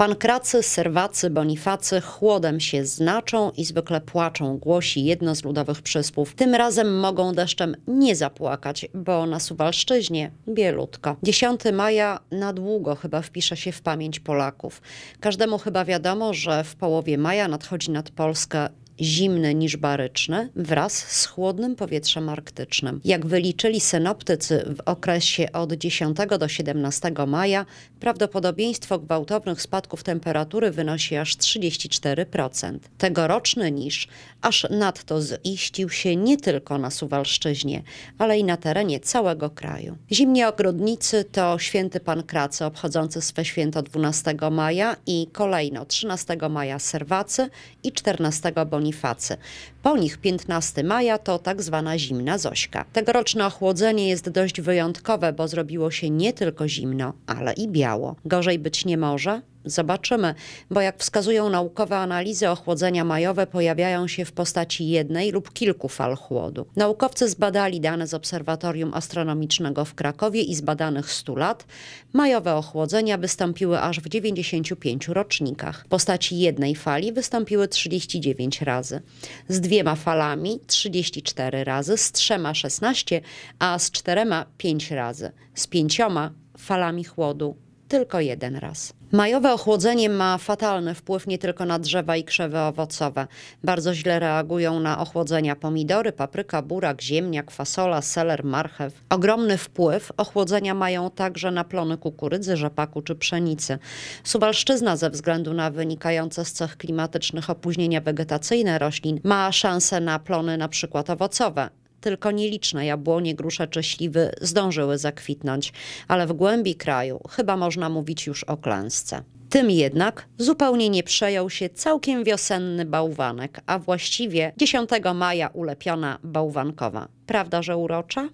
Pankracy, serwacy, bonifacy chłodem się znaczą i zwykle płaczą, głosi jedno z ludowych przysłów. Tym razem mogą deszczem nie zapłakać, bo na Suwalszczyźnie bielutko. 10 maja na długo chyba wpisze się w pamięć Polaków. Każdemu chyba wiadomo, że w połowie maja nadchodzi nad Polskę zimny niż baryczny wraz z chłodnym powietrzem arktycznym. Jak wyliczyli synoptycy w okresie od 10 do 17 maja, prawdopodobieństwo gwałtownych spadków temperatury wynosi aż 34%. Tegoroczny niż aż nadto ziścił się nie tylko na Suwalszczyźnie, ale i na terenie całego kraju. Zimni ogrodnicy to święty Pankracy obchodzący swe święto 12 maja i kolejno 13 maja Serwacy i 14 Boni Bonifacy. Po nich 15 maja to tak zwana zimna Zośka. Tegoroczne ochłodzenie jest dość wyjątkowe, bo zrobiło się nie tylko zimno, ale i biało. Gorzej być nie może, Zobaczymy, bo jak wskazują naukowe analizy, ochłodzenia majowe pojawiają się w postaci jednej lub kilku fal chłodu. Naukowcy zbadali dane z Obserwatorium Astronomicznego w Krakowie i zbadanych 100 lat. Majowe ochłodzenia wystąpiły aż w 95 rocznikach. W postaci jednej fali wystąpiły 39 razy, z dwiema falami 34 razy, z trzema 16, a z czterema 5 razy, z pięcioma falami chłodu tylko jeden raz. Majowe ochłodzenie ma fatalny wpływ nie tylko na drzewa i krzewy owocowe. Bardzo źle reagują na ochłodzenia pomidory, papryka, burak, ziemniak, fasola, seler, marchew. Ogromny wpływ ochłodzenia mają także na plony kukurydzy, rzepaku czy pszenicy. Suwalszczyzna ze względu na wynikające z cech klimatycznych opóźnienia wegetacyjne roślin ma szansę na plony np. owocowe. Tylko nieliczne jabłonie, grusze czy śliwy zdążyły zakwitnąć, ale w głębi kraju chyba można mówić już o klęsce. Tym jednak zupełnie nie przejął się całkiem wiosenny bałwanek, a właściwie 10 maja ulepiona bałwankowa. Prawda, że urocza?